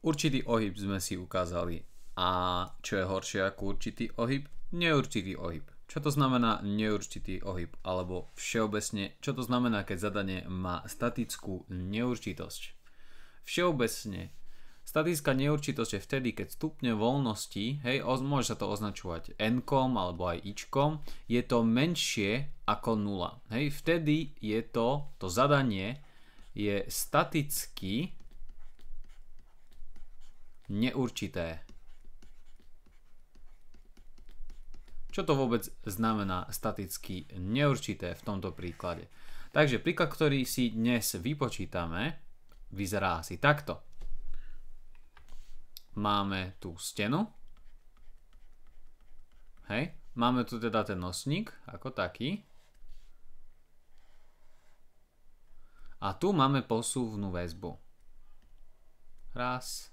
Určitý ohyb sme si ukázali. A čo je horšie ako určitý ohyb? Neurčitý ohyb. Čo to znamená neurčitý ohyb? Alebo všeobecne, čo to znamená, keď zadanie má statickú neurčitosť? Všeobecne, statická neurčitosť je vtedy, keď stupne voľnosti, hej, môže sa to označovať n alebo aj i je to menšie ako 0. Hej, vtedy je to, to zadanie je staticky neurčité. Čo to vôbec znamená staticky neurčité v tomto príklade? Takže príklad, ktorý si dnes vypočítame, vyzerá asi takto. Máme tú stenu. Hej. Máme tu teda ten nosník, ako taký. A tu máme posúvnú väzbu. Raz,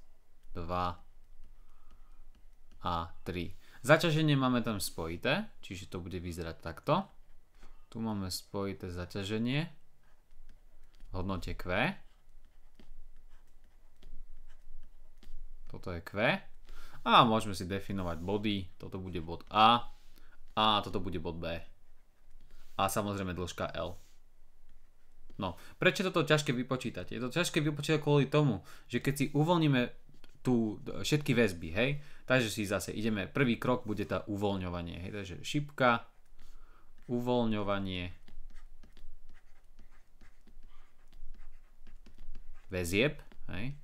2 a 3. Zaťaženie máme tam spojité, čiže to bude vyzerať takto. Tu máme spojité zaťaženie v hodnote Q. Toto je Q. A môžeme si definovať body. Toto bude bod A a toto bude bod B. A samozrejme dĺžka L. No, prečo toto ťažké vypočítať? Je to ťažké vypočítať kvôli tomu, že keď si uvoľníme tú, všetky väzby, hej. Takže si zase ideme, prvý krok bude tá uvoľňovanie, hej. Takže šipka, uvoľňovanie väzieb, hej.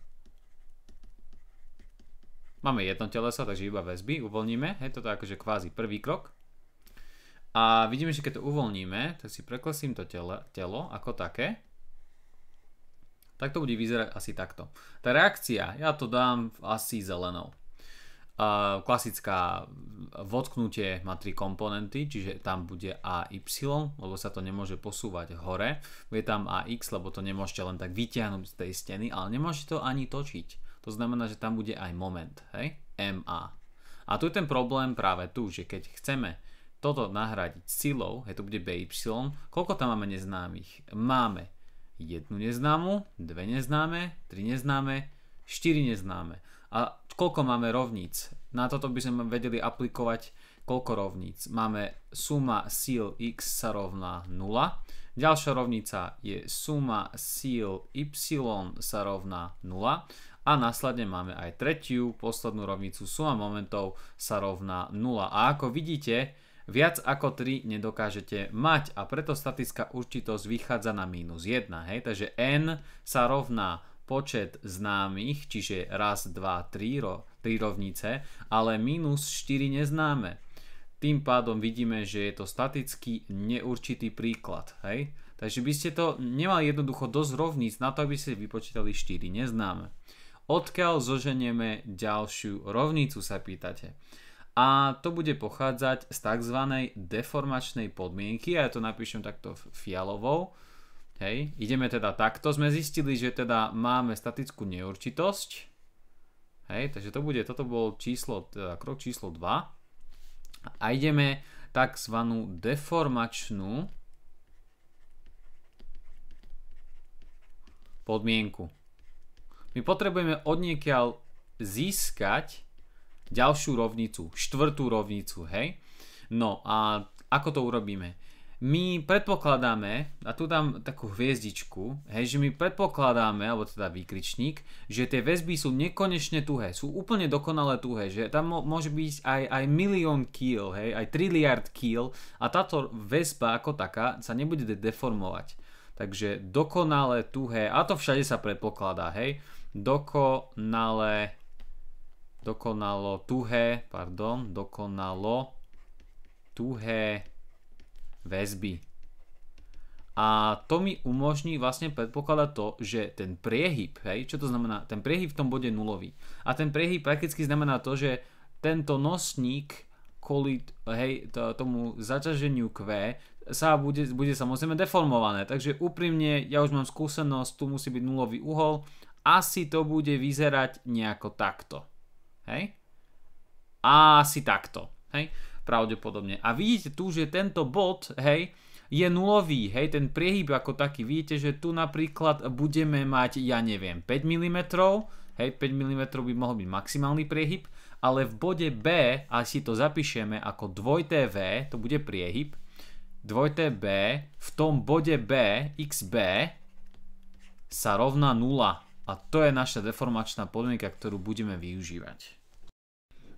Máme jedno teleso, takže iba väzby, uvoľníme, hej, toto je akože kvázi prvý krok. A vidíme, že keď to uvoľníme, tak si preklesím to telo ako také. Tak to bude vyzerať asi takto. Tá reakcia, ja to dám asi zelenou. Uh, klasická vodknutie má tri komponenty, čiže tam bude AY, lebo sa to nemôže posúvať hore. Je tam AX, lebo to nemôžete len tak vytiahnuť z tej steny, ale nemôžete to ani točiť. To znamená, že tam bude aj moment, hej? MA. A tu je ten problém práve tu, že keď chceme toto nahradiť silou, hej, to bude BY, koľko tam máme neznámych? Máme jednu neznámu, dve neznáme, tri neznáme, štyri neznáme. A koľko máme rovníc? Na toto by sme vedeli aplikovať koľko rovníc. Máme suma síl x sa rovná 0. Ďalšia rovnica je suma síl y sa rovná 0. A následne máme aj tretiu, poslednú rovnicu suma momentov sa rovná 0. A ako vidíte, viac ako 3 nedokážete mať a preto statická určitosť vychádza na minus 1. Hej? Takže n sa rovná počet známych, čiže raz, 2, 3, ro, tri rovnice, ale minus 4 neznáme. Tým pádom vidíme, že je to staticky neurčitý príklad. Hej? Takže by ste to nemali jednoducho dosť rovníc na to, aby ste vypočítali 4 neznáme. Odkiaľ zoženieme ďalšiu rovnicu sa pýtate a to bude pochádzať z tzv. deformačnej podmienky, a ja to napíšem takto fialovou. Hej, ideme teda takto, sme zistili, že teda máme statickú neurčitosť. Hej, takže to bude, toto bol číslo, teda krok číslo 2. A ideme tzv. deformačnú podmienku. My potrebujeme odniekiaľ získať ďalšiu rovnicu, štvrtú rovnicu, hej? No a ako to urobíme? My predpokladáme, a tu dám takú hviezdičku, hej, že my predpokladáme, alebo teda výkričník, že tie väzby sú nekonečne tuhé, sú úplne dokonale tuhé, že tam môže byť aj, aj milión kýl, hej, aj triliard kýl a táto väzba ako taká sa nebude deformovať. Takže dokonale tuhé, a to všade sa predpokladá, hej, dokonale dokonalo tuhé, pardon, dokonalo tuhé väzby. A to mi umožní vlastne predpokladať to, že ten priehyb, hej, čo to znamená? Ten priehyb v tom bode nulový. A ten priehyb prakticky znamená to, že tento nosník kvôli hej, to, tomu zaťaženiu Q sa bude, bude samozrejme deformované. Takže úprimne, ja už mám skúsenosť, tu musí byť nulový uhol, asi to bude vyzerať nejako takto. Hej? Asi takto. Hej? Pravdepodobne. A vidíte tu, že tento bod, hej, je nulový, hej, ten priehyb ako taký. Vidíte, že tu napríklad budeme mať, ja neviem, 5 mm, hej, 5 mm by mohol byť maximálny priehyb, ale v bode B, a si to zapíšeme ako dvojité V, to bude priehyb, dvojité B, v tom bode B, XB, sa rovná 0. A to je naša deformačná podmienka, ktorú budeme využívať.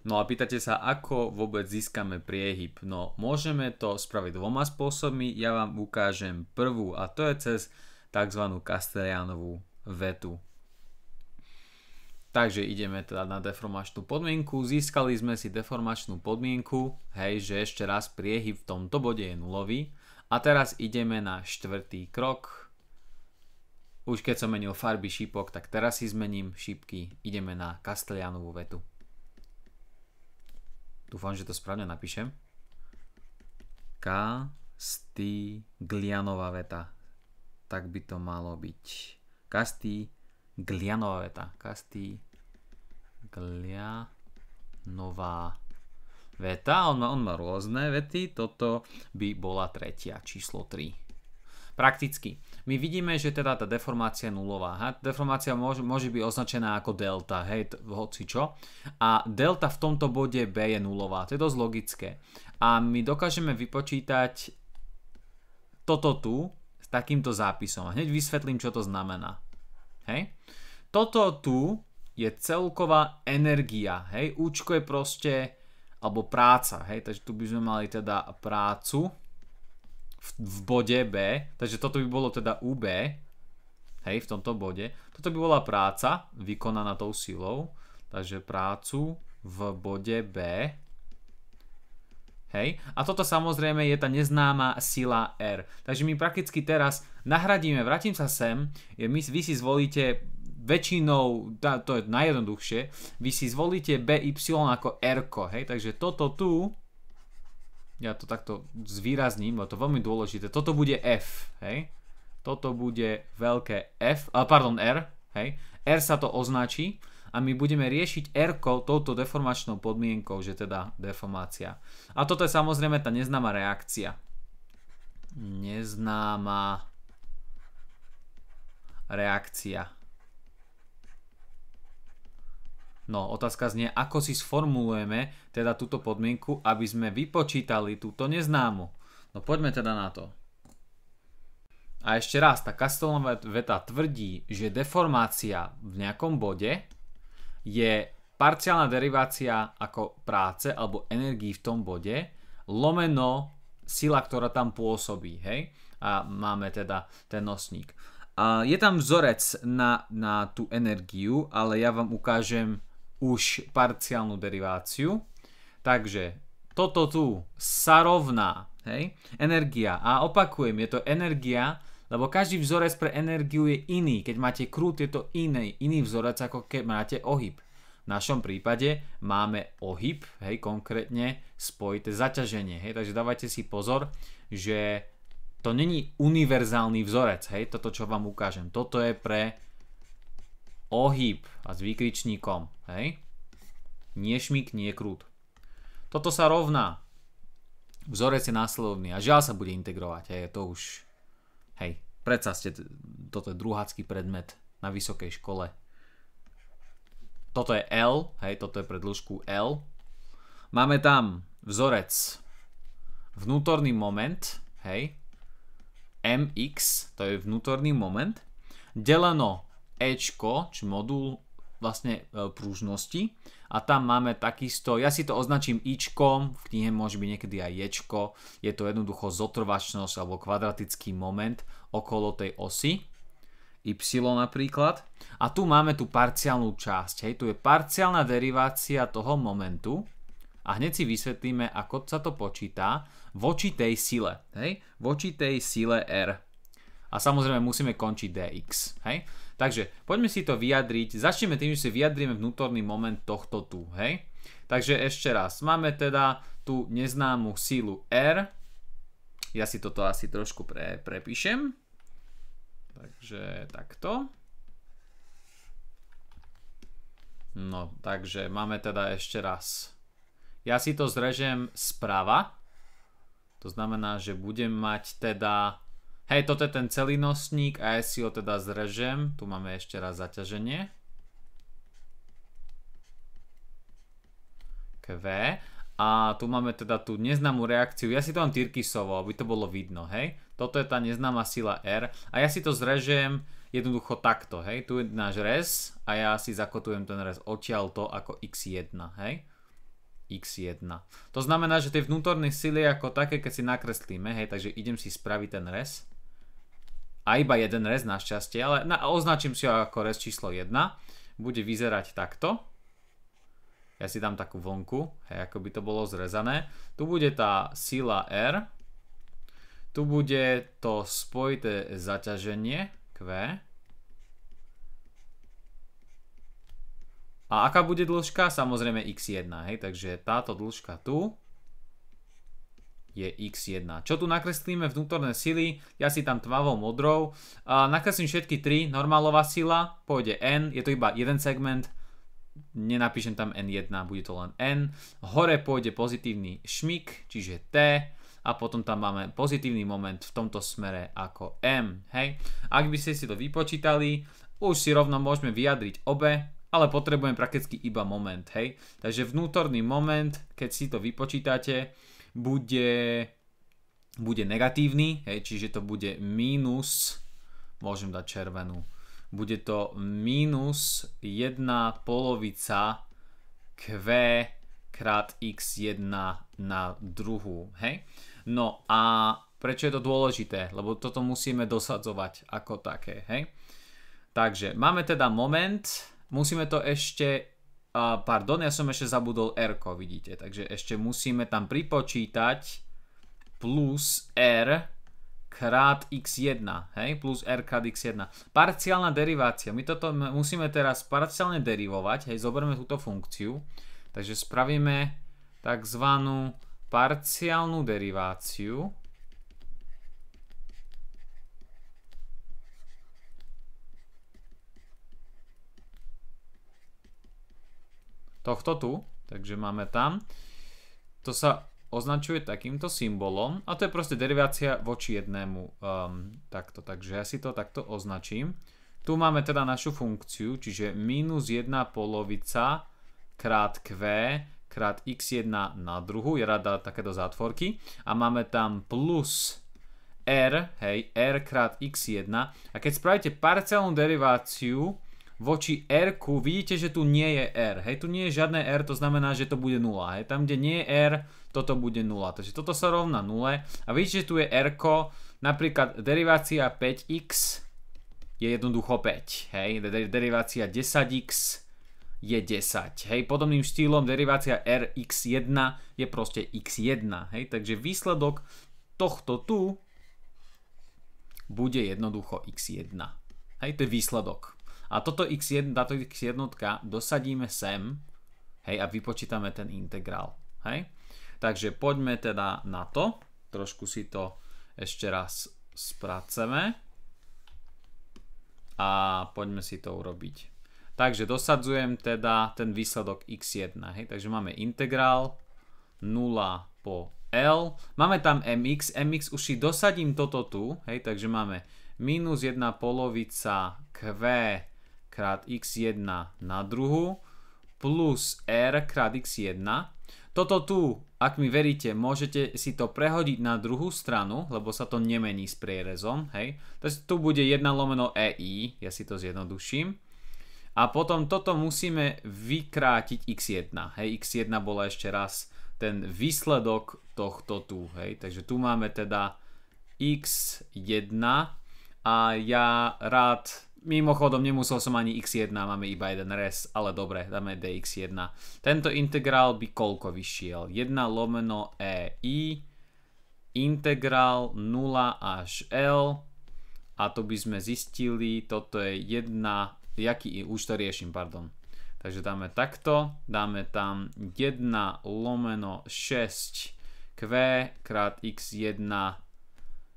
No a pýtate sa, ako vôbec získame priehyb? No môžeme to spraviť dvoma spôsobmi, ja vám ukážem prvú a to je cez tzv. Castellanovú vetu. Takže ideme teda na deformačnú podmienku, získali sme si deformačnú podmienku, hej, že ešte raz priehyb v tomto bode je nulový. A teraz ideme na štvrtý krok, už keď som menil farby šípok, tak teraz si zmením šípky. Ideme na Castellanovú vetu. Dúfam, že to správne napíšem. Castiglianová veta. Tak by to malo byť. Castiglianová veta. Castiglianová veta. On má, on má rôzne vety. Toto by bola tretia, číslo 3. Prakticky. My vidíme, že teda tá deformácia je nulová. Ha? Deformácia môže, môže byť označená ako delta, hej, hoci čo. A delta v tomto bode B je nulová. To je dosť logické. A my dokážeme vypočítať toto tu s takýmto zápisom. Hneď vysvetlím, čo to znamená. Hej? Toto tu je celková energia. Hej? Účko je proste alebo práca, hej, takže tu by sme mali teda prácu, v, v bode B, takže toto by bolo teda UB, hej, v tomto bode. Toto by bola práca vykonaná tou silou, takže prácu v bode B, Hej? A toto samozrejme je tá neznáma sila R. Takže my prakticky teraz nahradíme, vrátim sa sem, je, my, vy si zvolíte väčšinou, tá, to je najjednoduchšie, vy si zvolíte BY ako R, hej? Takže toto tu ja to takto zvýrazním, lebo to je veľmi dôležité. Toto bude F, hej? Toto bude veľké F, ale pardon, R, hej? R sa to označí a my budeme riešiť R touto deformačnou podmienkou, že teda deformácia. A toto je samozrejme tá neznáma reakcia. Neznáma reakcia. No, otázka znie, ako si sformulujeme teda túto podmienku, aby sme vypočítali túto neznámu. No poďme teda na to. A ešte raz, tá Castellová veta tvrdí, že deformácia v nejakom bode je parciálna derivácia ako práce alebo energii v tom bode lomeno sila, ktorá tam pôsobí. Hej? A máme teda ten nosník. A je tam vzorec na, na tú energiu, ale ja vám ukážem už parciálnu deriváciu. Takže toto tu sa rovná hej, energia. A opakujem, je to energia, lebo každý vzorec pre energiu je iný. Keď máte krút, je to iný, iný vzorec, ako keď máte ohyb. V našom prípade máme ohyb, hej, konkrétne spojité zaťaženie. Hej, takže dávajte si pozor, že to není univerzálny vzorec, hej, toto, čo vám ukážem. Toto je pre ohyb a s výkričníkom, hej? Nie šmik, nie krút. Toto sa rovná. Vzorec je následovný a žiaľ sa bude integrovať, hej, to už, hej, predsa ste, toto je druhácky predmet na vysokej škole. Toto je L, hej, toto je predĺžku L. Máme tam vzorec, vnútorný moment, hej, mx, to je vnútorný moment, deleno Ečko, či modul vlastne e, prúžnosti a tam máme takisto, ja si to označím ičkom, v knihe môže byť niekedy aj ječko, je to jednoducho zotrvačnosť alebo kvadratický moment okolo tej osy y napríklad a tu máme tú parciálnu časť, hej, tu je parciálna derivácia toho momentu a hneď si vysvetlíme, ako sa to počíta voči tej sile, hej, voči tej sile R a samozrejme musíme končiť dx, hej, Takže poďme si to vyjadriť. Začneme tým, že si vyjadrime vnútorný moment tohto tu. Hej? Takže ešte raz. Máme teda tú neznámu sílu R. Ja si toto asi trošku pre, prepíšem. Takže takto. No, takže máme teda ešte raz. Ja si to zrežem sprava. To znamená, že budem mať teda Hej, toto je ten celý nosník a ja si ho teda zrežem. Tu máme ešte raz zaťaženie. KV. A tu máme teda tú neznámú reakciu. Ja si to mám Tyrkisovo, aby to bolo vidno, hej. Toto je tá neznáma sila R. A ja si to zrežem jednoducho takto, hej. Tu je náš res a ja si zakotujem ten res odtiaľ to ako x1, hej. x1. To znamená, že tej vnútornej sily ako také, keď si nakreslíme, hej, takže idem si spraviť ten rez a iba jeden rez šťastie, ale na, označím si ho ako rez číslo 1. Bude vyzerať takto. Ja si dám takú vonku, hej, ako by to bolo zrezané. Tu bude tá sila R. Tu bude to spojité zaťaženie Q. A aká bude dĺžka? Samozrejme x1, hej, takže táto dĺžka tu je x1. Čo tu nakreslíme? Vnútorné sily, ja si tam tmavou modrou. nakreslím všetky tri, normálová sila, pôjde n, je to iba jeden segment, nenapíšem tam n1, bude to len n. Hore pôjde pozitívny šmik, čiže t, a potom tam máme pozitívny moment v tomto smere ako m. Hej? Ak by ste si to vypočítali, už si rovno môžeme vyjadriť obe, ale potrebujem prakticky iba moment. Hej? Takže vnútorný moment, keď si to vypočítate, bude, bude negatívny, hej, čiže to bude minus, môžem dať červenú, bude to minus 1 polovica Q krát x1 na druhú, hej? No a prečo je to dôležité? Lebo toto musíme dosadzovať ako také, hej? Takže máme teda moment, musíme to ešte Uh, pardon, ja som ešte zabudol r vidíte. Takže ešte musíme tam pripočítať plus R krát x1, hej, plus r krát x1. Parciálna derivácia, my toto musíme teraz parciálne derivovať, hej, zoberme túto funkciu, takže spravíme takzvanú parciálnu deriváciu, tohto tu, takže máme tam. To sa označuje takýmto symbolom a to je proste derivácia voči jednému um, takto, takže ja si to takto označím. Tu máme teda našu funkciu, čiže minus 1 polovica krát q krát x1 na druhu, je rada takéto zátvorky a máme tam plus r, hej, r krát x1 a keď spravíte parciálnu deriváciu voči r vidíte, že tu nie je R. Hej, tu nie je žiadne R, to znamená, že to bude 0. Hej, tam, kde nie je R, toto bude 0. Takže toto sa rovná 0. A vidíte, že tu je R, napríklad derivácia 5x je jednoducho 5. Hej, derivácia 10x je 10. Hej, podobným štýlom derivácia rx1 je proste x1. Hej, takže výsledok tohto tu bude jednoducho x1. Hej, to je výsledok. A toto x1, táto x1 dosadíme sem, hej, a vypočítame ten integrál, hej. Takže poďme teda na to, trošku si to ešte raz spraceme a poďme si to urobiť. Takže dosadzujem teda ten výsledok x1, hej, takže máme integrál 0 po L, máme tam mx, mx už si dosadím toto tu, hej, takže máme minus 1 polovica q krát x1 na druhu plus r krát x1. Toto tu, ak mi veríte, môžete si to prehodiť na druhú stranu, lebo sa to nemení s prierezom, hej. Takže tu bude 1 lomeno ei, ja si to zjednoduším. A potom toto musíme vykrátiť x1, hej, x1 bola ešte raz ten výsledok tohto tu, hej. Takže tu máme teda x1 a ja rád Mimochodom, nemusel som ani x1, máme iba jeden res, ale dobre, dáme dx1. Tento integrál by koľko vyšiel? 1 lomeno e i, integrál 0 až l, a to by sme zistili, toto je 1, jaký, už to riešim, pardon. Takže dáme takto, dáme tam 1 lomeno 6 q krát x1,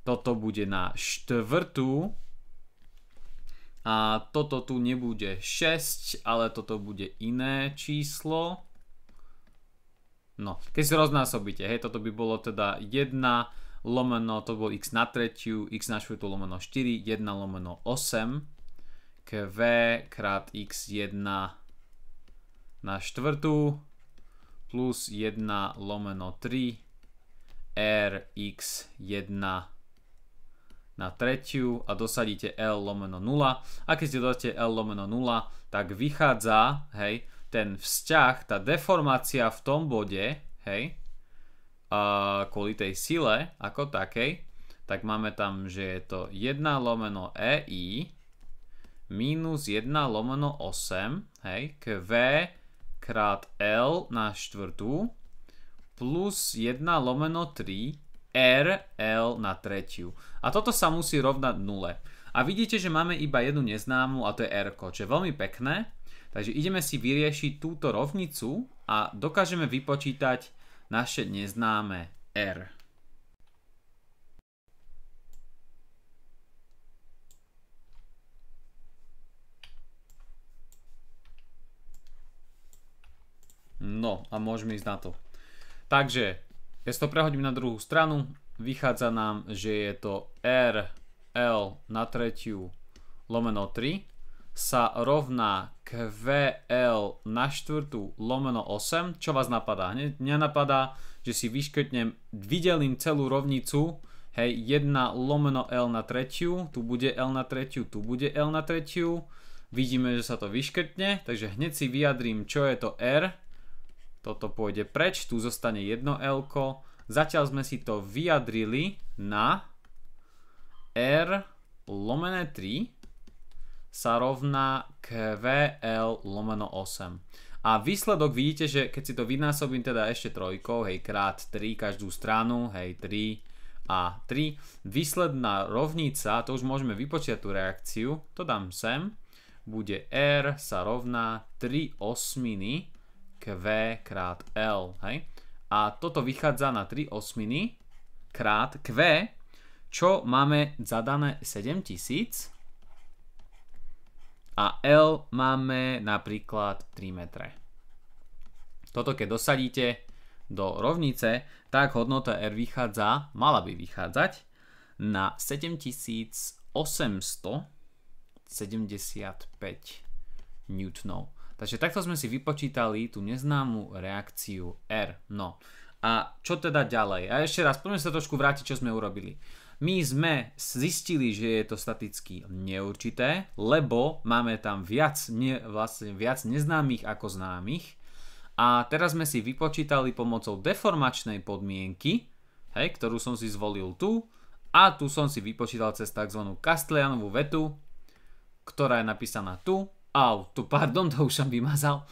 toto bude na štvrtú, a toto tu nebude 6, ale toto bude iné číslo. No, keď si roznásobíte, hej, toto by bolo teda 1 lomeno, to bol x na tretiu, x na štvrtú lomeno 4, 1 lomeno 8, kv krát x1 na štvrtú plus 1 lomeno 3 r x 1 na tretiu a dosadíte L lomeno 0 a keď si dáte L lomeno 0, tak vychádza hej, ten vzťah, tá deformácia v tom bode, hej, a kvôli tej sile ako takej, tak máme tam, že je to 1 lomeno EI minus 1 lomeno 8, hej, QV krát L na štvrtú plus 1 lomeno 3 L na tretiu. A toto sa musí rovnať nule. A vidíte, že máme iba jednu neznámu a to je R, čo je veľmi pekné. Takže ideme si vyriešiť túto rovnicu a dokážeme vypočítať naše neznáme R. No a môžeme ísť na to. Takže keď to prehodím na druhú stranu, vychádza nám, že je to R L na tretiu lomeno 3 sa rovná QL na štvrtú lomeno 8. Čo vás napadá? mňa napadá, že si vyškrtnem, vydelím celú rovnicu, hej, 1 lomeno L na tretiu, tu bude L na tretiu, tu bude L na tretiu. Vidíme, že sa to vyškrtne, takže hneď si vyjadrím, čo je to R toto pôjde preč, tu zostane jedno L. -ko. Zatiaľ sme si to vyjadrili na R lomené 3 sa rovná QL lomeno 8. A výsledok vidíte, že keď si to vynásobím teda ešte trojkou, hej, krát 3 každú stranu, hej, 3 a 3. Výsledná rovnica, to už môžeme vypočítať tú reakciu, to dám sem, bude R sa rovná 3 osminy Q krát L, hej? A toto vychádza na 3 osminy krát Q, čo máme zadané 7000 a L máme napríklad 3 metre. Toto keď dosadíte do rovnice, tak hodnota R vychádza, mala by vychádzať na 7875 newtonov. Takže takto sme si vypočítali tú neznámu reakciu R. No a čo teda ďalej? A ešte raz, poďme sa trošku vrátiť, čo sme urobili. My sme zistili, že je to staticky neurčité, lebo máme tam viac, ne, vlastne viac neznámych ako známych. A teraz sme si vypočítali pomocou deformačnej podmienky, hej, ktorú som si zvolil tu, a tu som si vypočítal cez tzv. Castlejanovú vetu, ktorá je napísaná tu au, tu pardon, to už som vymazal.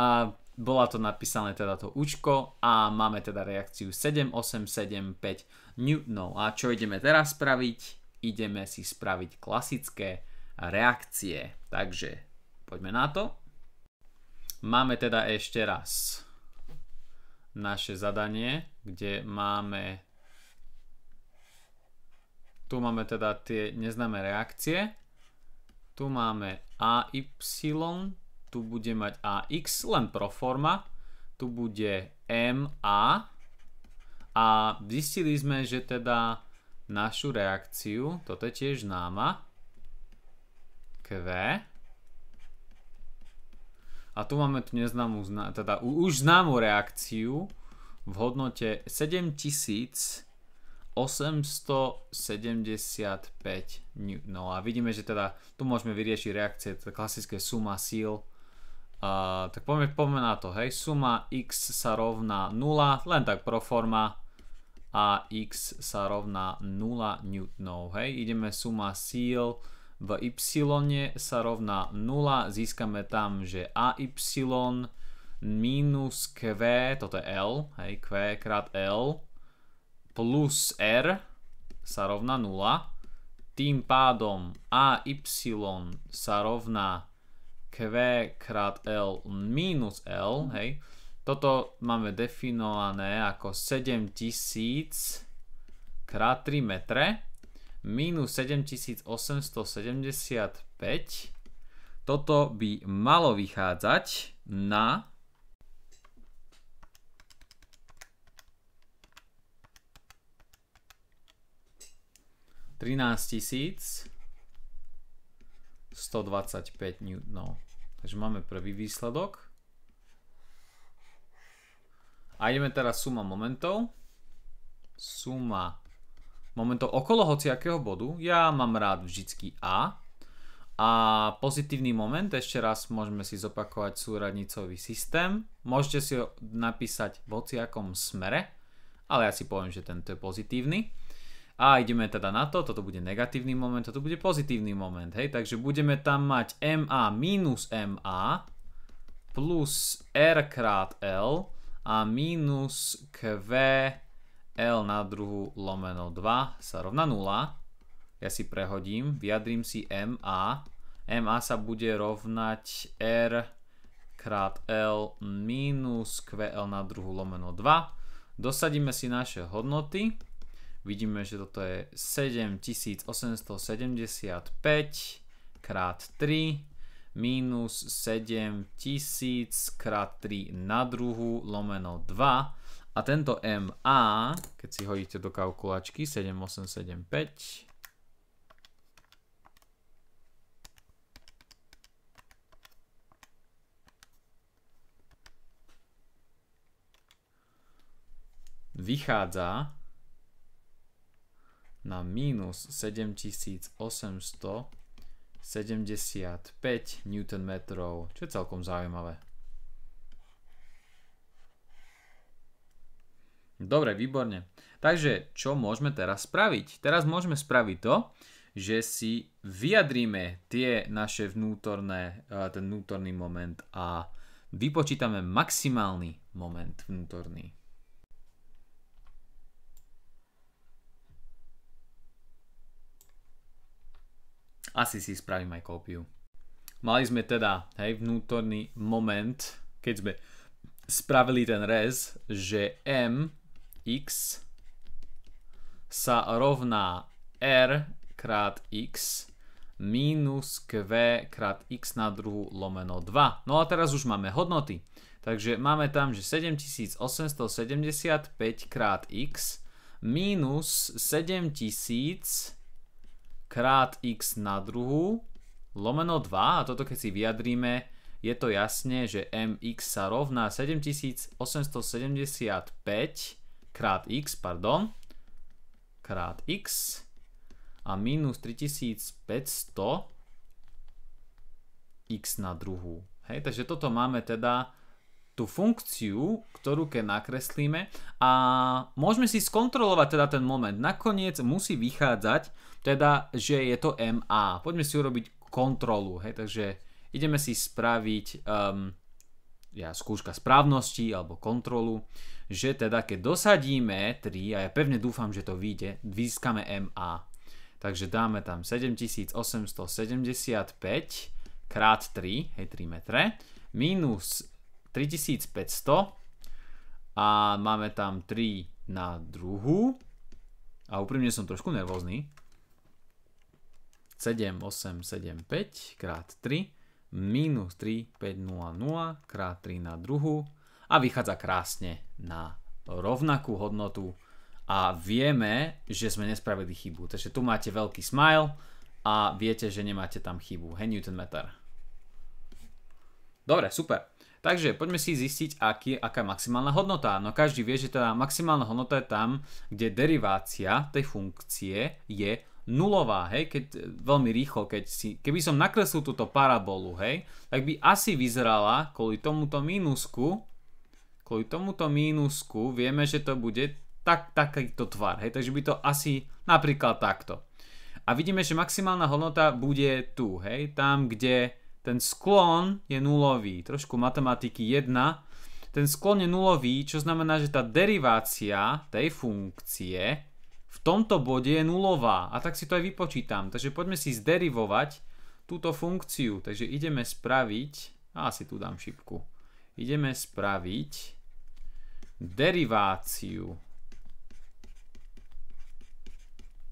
A bola to napísané teda to učko a máme teda reakciu 7875 Newtonov. A čo ideme teraz spraviť? Ideme si spraviť klasické reakcie. Takže poďme na to. Máme teda ešte raz naše zadanie, kde máme tu máme teda tie neznáme reakcie. Tu máme AY, tu bude mať AX len pro forma, tu bude MA a zistili sme, že teda našu reakciu, toto je tiež známa, Q a tu máme tu neznámú, teda už známú reakciu v hodnote 7000 875 N. No a vidíme, že teda tu môžeme vyriešiť reakcie, teda klasické suma síl. Uh, tak poďme, poďme na to, hej, suma x sa rovná 0, len tak pro forma a x sa rovná 0 newtonov, hej, ideme suma síl v y sa rovná 0, získame tam, že AY minus Q, toto je L, hej, Q krát L, plus R sa rovná 0. Tým pádom AY sa rovná Q krát L minus L. Mhm. Hej. Toto máme definované ako 7000 krát 3 metre minus 7875 toto by malo vychádzať na 13 125 N. Takže máme prvý výsledok. A ideme teraz suma momentov. Suma momentov okolo hociakého bodu. Ja mám rád vždycky A. A pozitívny moment, ešte raz môžeme si zopakovať súradnicový systém. Môžete si ho napísať v hociakom smere, ale ja si poviem, že tento je pozitívny a ideme teda na to, toto bude negatívny moment, toto bude pozitívny moment, hej, takže budeme tam mať MA minus MA plus R krát L a minus Q L na druhu lomeno 2 sa rovná 0. Ja si prehodím, vyjadrím si MA. MA sa bude rovnať R krát L minus QL na druhu lomeno 2. Dosadíme si naše hodnoty vidíme, že toto je 7875 krát 3 minus 7000 krát 3 na druhu lomeno 2 a tento MA, keď si hodíte do kalkulačky 7875 vychádza na minus 7875 Nm, čo je celkom zaujímavé. Dobre, výborne. Takže čo môžeme teraz spraviť? Teraz môžeme spraviť to, že si vyjadríme tie naše vnútorné, e, ten vnútorný moment a vypočítame maximálny moment vnútorný. Asi si spravím aj kópiu. Mali sme teda hej, vnútorný moment, keď sme spravili ten rez, že m x sa rovná r krát x minus q krát x na druhú lomeno 2. No a teraz už máme hodnoty. Takže máme tam, že 7875 krát x minus 7000 krát x na druhú lomeno 2 a toto keď si vyjadríme, je to jasne, že mx sa rovná 7875 krát x, pardon, krát x a minus 3500 x na druhú. Hej, takže toto máme teda tú funkciu, ktorú keď nakreslíme a môžeme si skontrolovať teda ten moment. Nakoniec musí vychádzať, teda, že je to MA. Poďme si urobiť kontrolu, hej, takže ideme si spraviť um, ja, skúška správnosti alebo kontrolu, že teda keď dosadíme 3, a ja pevne dúfam, že to vyjde, získame MA. Takže dáme tam 7875 krát 3, hej 3 metre, minus 3500 a máme tam 3 na druhú a úprimne som trošku nervózny, 7, 8, 7, 5 krát 3 minus 3, 5, 0, 0 krát 3 na druhú a vychádza krásne na rovnakú hodnotu a vieme, že sme nespravili chybu. Takže tu máte veľký smile a viete, že nemáte tam chybu. He Newton meter. Dobre, super. Takže poďme si zistiť, aký, aká je maximálna hodnota. No každý vie, že tá maximálna hodnota je tam, kde derivácia tej funkcie je nulová, hej, keď, veľmi rýchlo, keď si, keby som nakreslil túto parabolu, hej, tak by asi vyzerala kvôli tomuto mínusku, kvôli tomuto mínusku vieme, že to bude tak, takýto tvar, hej, takže by to asi napríklad takto. A vidíme, že maximálna hodnota bude tu, hej, tam, kde ten sklon je nulový, trošku matematiky 1, ten sklon je nulový, čo znamená, že tá derivácia tej funkcie v tomto bode je nulová a tak si to aj vypočítam. Takže poďme si zderivovať túto funkciu. Takže ideme spraviť, a asi tu dám šipku, ideme spraviť deriváciu.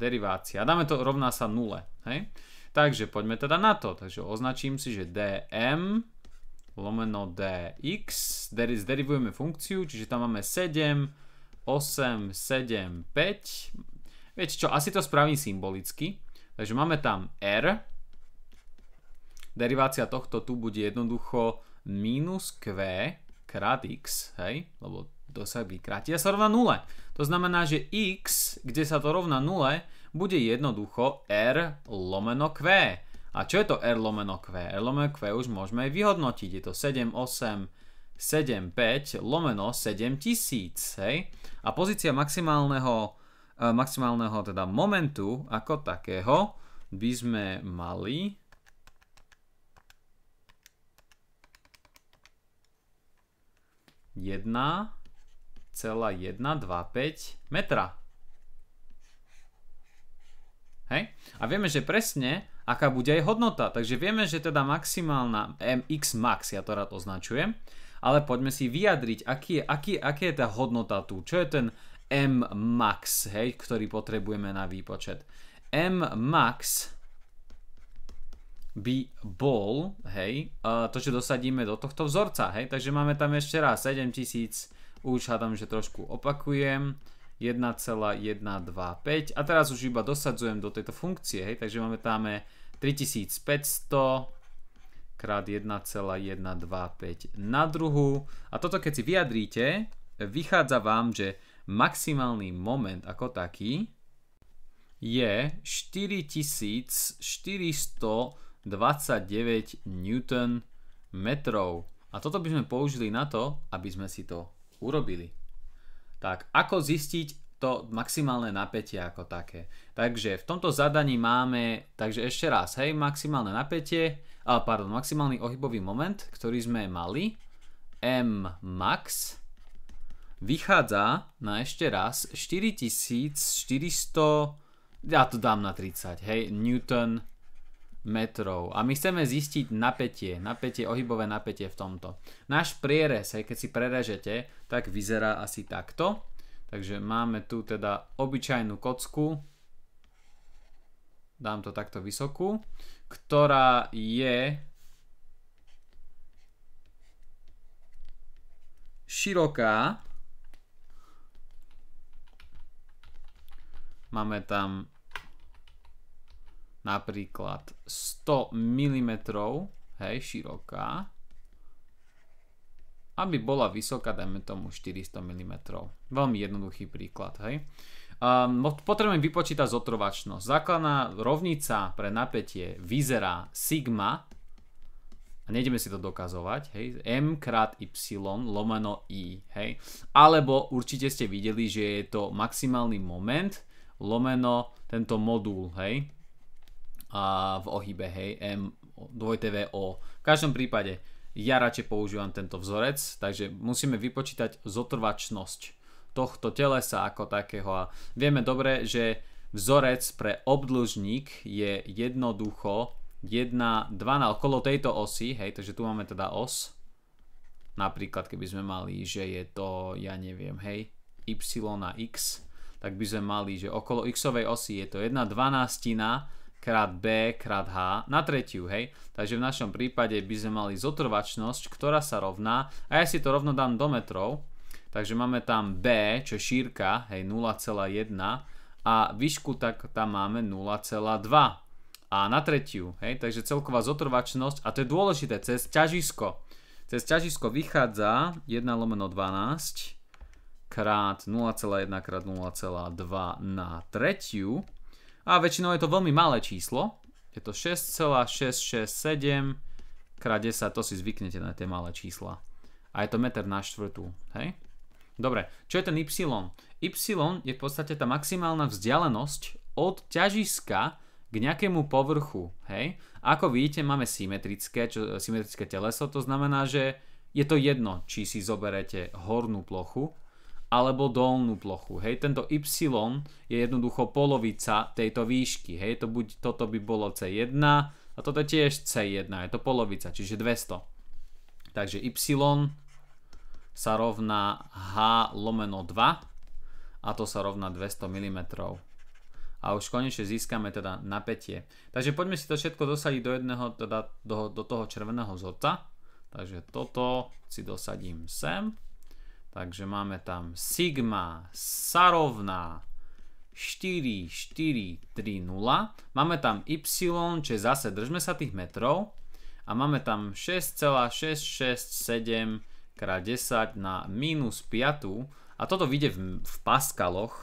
Derivácia. Dáme to rovná sa nule. Hej? Takže poďme teda na to. Takže označím si, že dm lomeno dx, zderivujeme funkciu, čiže tam máme 7 8, 7, 5. Viete čo, asi to spravím symbolicky. Takže máme tam R. Derivácia tohto tu bude jednoducho minus Q krát X, hej? Lebo to sa vykratia sa rovná 0. To znamená, že X, kde sa to rovná 0, bude jednoducho R lomeno Q. A čo je to R lomeno Q? R lomeno Q už môžeme aj vyhodnotiť. Je to 7, 8, 75 lomeno 7000, hej? A pozícia maximálneho, e, maximálneho teda momentu ako takého by sme mali jedna celá 1,125 metra. Hej? A vieme, že presne, aká bude aj hodnota. Takže vieme, že teda maximálna mx max, ja to rád označujem, ale poďme si vyjadriť, aký je, aký, aké je tá hodnota tu, čo je ten max, hej, ktorý potrebujeme na výpočet. M Max by bol, hej, to, čo dosadíme do tohto vzorca, hej, takže máme tam ešte raz 7000, už hádam, že trošku opakujem, 1,125 a teraz už iba dosadzujem do tejto funkcie, hej, takže máme tam 3500 krát 1,125 na druhú. A toto keď si vyjadríte, vychádza vám, že maximálny moment ako taký je 4429 Nm. A toto by sme použili na to, aby sme si to urobili. Tak ako zistiť, to maximálne napätie ako také. Takže v tomto zadaní máme, takže ešte raz, hej, maximálne napätie, a, pardon, maximálny ohybový moment, ktorý sme mali, M max, vychádza na ešte raz 4400, ja to dám na 30, hej, newton metrov. A my chceme zistiť napätie, napätie, ohybové napätie v tomto. Náš prierez, hej, keď si prerežete, tak vyzerá asi takto. Takže máme tu teda obyčajnú kocku, dám to takto vysokú, ktorá je široká. Máme tam napríklad 100 mm, hej, široká aby bola vysoká, dajme tomu 400 mm. Veľmi jednoduchý príklad, hej. Um, potrebujem vypočítať zotrvačnosť. Základná rovnica pre napätie vyzerá sigma, a nejdeme si to dokazovať, hej, m krát y lomeno i, hej. Alebo určite ste videli, že je to maximálny moment lomeno tento modul, hej, a v ohybe, hej, m o. V každom prípade ja radšej používam tento vzorec, takže musíme vypočítať zotrvačnosť tohto telesa ako takého a vieme dobre, že vzorec pre obdĺžnik je jednoducho 1, 2 na okolo tejto osy, hej, takže tu máme teda os. Napríklad keby sme mali, že je to, ja neviem, hej, y na x, tak by sme mali, že okolo xovej osy je to 1 dvanástina krát B krát H na tretiu, hej. Takže v našom prípade by sme mali zotrvačnosť, ktorá sa rovná, a ja si to rovno dám do metrov, takže máme tam B, čo je šírka, hej, 0,1 a výšku tak tam máme 0,2 a na tretiu, hej, takže celková zotrvačnosť, a to je dôležité, cez ťažisko. Cez ťažisko vychádza 1 lomeno 12 krát 0,1 krát 0,2 na tretiu, a väčšinou je to veľmi malé číslo. Je to 6,667 x 10, to si zvyknete na tie malé čísla. A je to meter na štvrtú, hej? Dobre, čo je ten y? y je v podstate tá maximálna vzdialenosť od ťažiska k nejakému povrchu, hej? Ako vidíte, máme symetrické, čo, symetrické teleso, to znamená, že je to jedno, či si zoberete hornú plochu alebo dolnú plochu. Hej, tento y je jednoducho polovica tejto výšky. Hej, to buď toto by bolo C1 a toto tiež C1, je to polovica, čiže 200. Takže y sa rovná h lomeno 2 a to sa rovná 200 mm. A už konečne získame teda napätie. Takže poďme si to všetko dosadiť do jedného, teda do, do toho červeného vzorca. Takže toto si dosadím sem. Takže máme tam sigma sa rovná 4, 4, 3, 0. Máme tam y, čo je zase, držme sa tých metrov. A máme tam 6,667 x 10 na minus 5. A toto vyjde v, v paskaloch, e,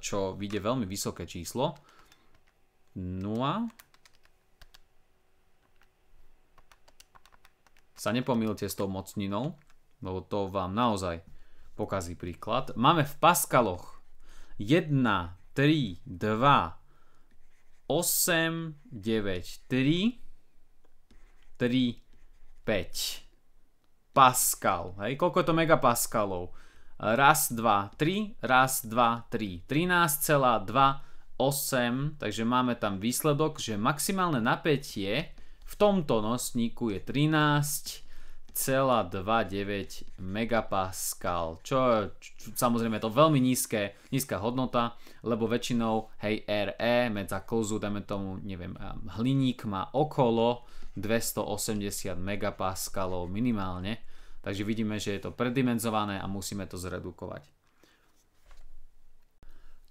čo vyjde veľmi vysoké číslo. 0. Sa nepomílte s tou mocninou, lebo to vám naozaj pokazí príklad. Máme v paskaloch 1, 3, 2, 8, 9, 3, 3, 5. Paskal. Hej, koľko je to megapaskalov? Raz, 2, 3 raz, dva, tri. 8. takže máme tam výsledok, že maximálne napätie v tomto nosníku je 13 0,29 megapascal, čo, je samozrejme je to veľmi nízke, nízka hodnota, lebo väčšinou, hej, RE, medza kozu, dajme tomu, neviem, hliník má okolo 280 megapascalov minimálne, takže vidíme, že je to predimenzované a musíme to zredukovať.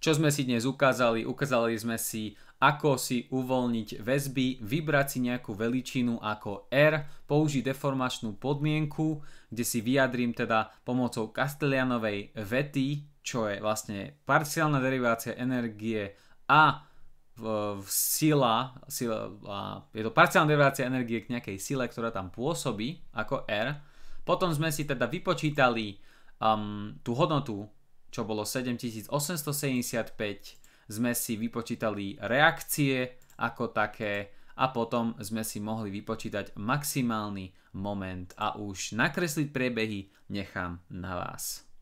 Čo sme si dnes ukázali? Ukázali sme si, ako si uvoľniť väzby, vybrať si nejakú veličinu ako R, použiť deformačnú podmienku, kde si vyjadrím teda pomocou kastelianovej vety, čo je vlastne parciálna derivácia energie a v, v sila, sila a je to parciálna derivácia energie k nejakej sile, ktorá tam pôsobí ako R. Potom sme si teda vypočítali um, tú hodnotu čo bolo 7875, sme si vypočítali reakcie ako také a potom sme si mohli vypočítať maximálny moment a už nakresliť priebehy nechám na vás.